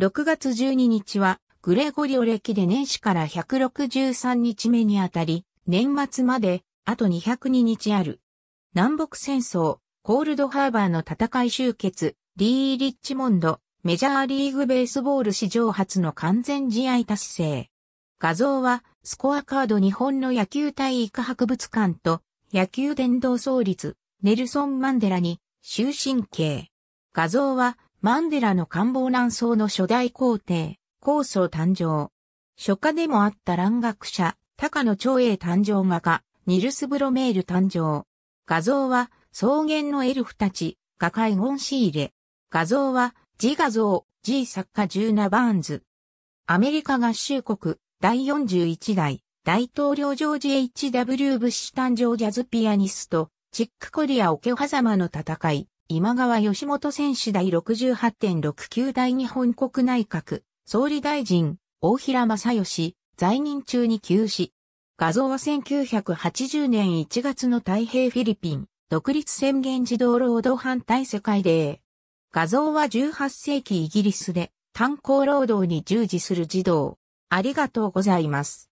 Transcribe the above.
6月12日は、グレゴリオ歴で年始から163日目にあたり、年末まで、あと202日ある。南北戦争、コールドハーバーの戦い終結、リー・リッチモンド、メジャーリーグベースボール史上初の完全試合達成。画像は、スコアカード日本の野球体育博物館と、野球殿堂創立、ネルソン・マンデラに、終身刑。画像は、マンデラの官房南宋の初代皇帝、皇祖誕生。初夏でもあった蘭学者、高野長英誕生画家、ニルス・ブロメール誕生。画像は草原のエルフたち、画界ゴン仕入れ。画像は自画像、自作家ジューナ・バーンズ。アメリカ合衆国第41代大統領ジョージ H.W. ブッシュ誕生ジャズピアニスト、チックコリア・オケハザマの戦い。今川義元選手第68.69代日本国内閣、総理大臣、大平正義、在任中に急死。画像は1980年1月の太平フィリピン、独立宣言児童労働反対世界で、画像は18世紀イギリスで、炭鉱労働に従事する児童。ありがとうございます。